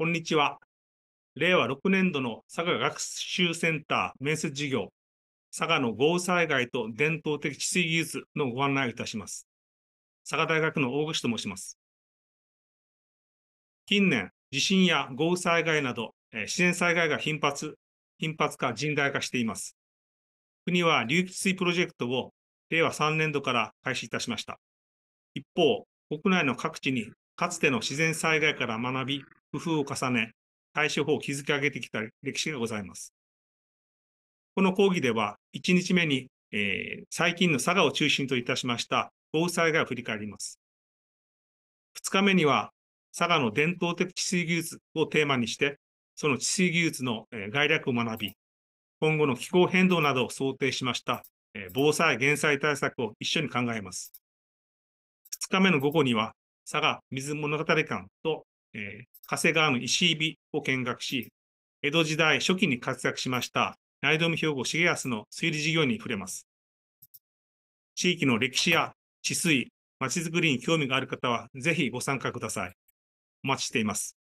こんにちは。令和6年度の佐賀学習センター面接事業、佐賀の豪雨災害と伝統的治水技術のご案内をいたします。佐賀大学の大口と申します。近年、地震や豪雨災害など、自然災害が頻発、頻発化、甚大化しています。国は流域水プロジェクトを令和3年度から開始いたしました。一方、国内の各地にかつての自然災害から学び、工夫を重ね、対処法を築き上げてきた歴史がございます。この講義では、1日目に、えー、最近の佐賀を中心といたしました豪雨災害を振り返ります。2日目には、佐賀の伝統的治水技術をテーマにして、その治水技術の概略を学び、今後の気候変動などを想定しました防災・減災対策を一緒に考えます。2日目の午後には、佐賀水物語館とえー、長谷川の石井を見学し、江戸時代初期に活躍しました内富兵庫重康の推理事業に触れます。地域の歴史や治水、まちづくりに興味がある方は、ぜひご参加ください。お待ちしています。